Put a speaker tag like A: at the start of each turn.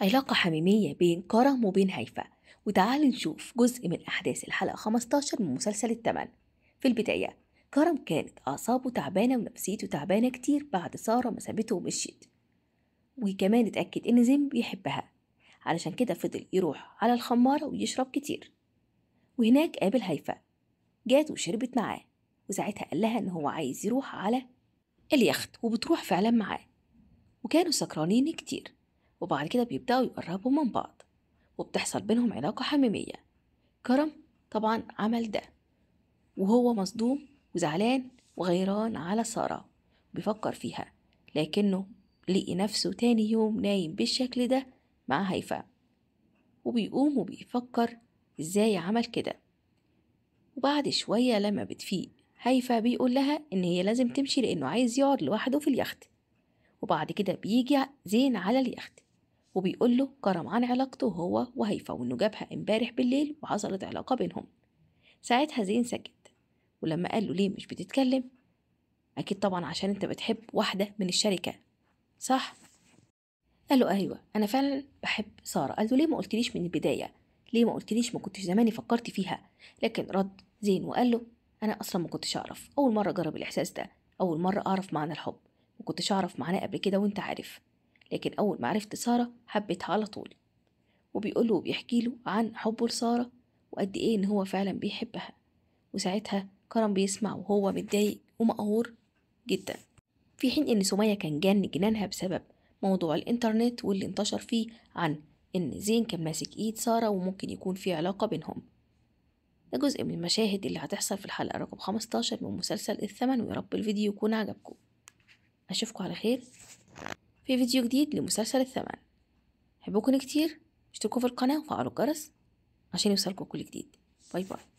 A: علاقة حميمية بين كرم وبين هيفا وتعال نشوف جزء من أحداث الحلقة 15 من مسلسل التمن في البداية كرم كانت أعصابه تعبانة ونفسيته تعبانة كتير بعد سارة ما سابته ومشيت وكمان اتأكد إن زين بيحبها علشان كده فضل يروح على الخمارة ويشرب كتير وهناك قابل هيفا جات وشربت معاه وساعتها قال لها إن هو عايز يروح على اليخت وبتروح فعلا معاه وكانوا سكرانين كتير وبعد كده بيبدأوا يقربوا من بعض وبتحصل بينهم علاقة حميمية كرم طبعا عمل ده وهو مصدوم وزعلان وغيران على سارة بيفكر فيها لكنه لقي نفسه تاني يوم نايم بالشكل ده مع هيفا وبيقوم وبيفكر ازاي عمل كده وبعد شوية لما بتفيق هيفا بيقول لها إن هي لازم تمشي لأنه عايز يقعد لوحده في اليخت وبعد كده بيجي زين على اليخت وبيقول له كرم عن علاقته هو وهيفا وإنه جابها امبارح بالليل وحصلت علاقة بينهم ساعتها زين سكت ولما قال له ليه مش بتتكلم أكيد طبعا عشان أنت بتحب واحدة من الشركة صح؟ قال له أيوة أنا فعلا بحب سارة قال له ليه ما قلتليش من البداية ليه ما قلتليش ما كنتش زماني فكرت فيها لكن رد زين وقال له أنا أصلا ما كنتش أعرف أول مرة أجرب الإحساس ده أول مرة أعرف معنى الحب ما كنتش أعرف معناه قبل كده وأنت عارف لكن أول ما عرفت سارة حبيتها على طول وبيقوله وبيحكي له عن حبه لسارة وقد إيه إن هو فعلا بيحبها وساعتها كرم بيسمع وهو متضايق ومقهور جدا في حين إن سمية كان جن جنانها بسبب موضوع الإنترنت واللي انتشر فيه عن إن زين كان ماسك إيد سارة وممكن يكون في علاقة بينهم ده جزء من المشاهد اللي هتحصل في الحلقة رقم 15 من مسلسل الثمن ويا رب الفيديو يكون عجبكم أشوفكم على خير في فيديو جديد لمسلسل الثمن حبوكم كتير اشتركوا في القناة وفعلوا الجرس عشان يوصلكم كل جديد باي باي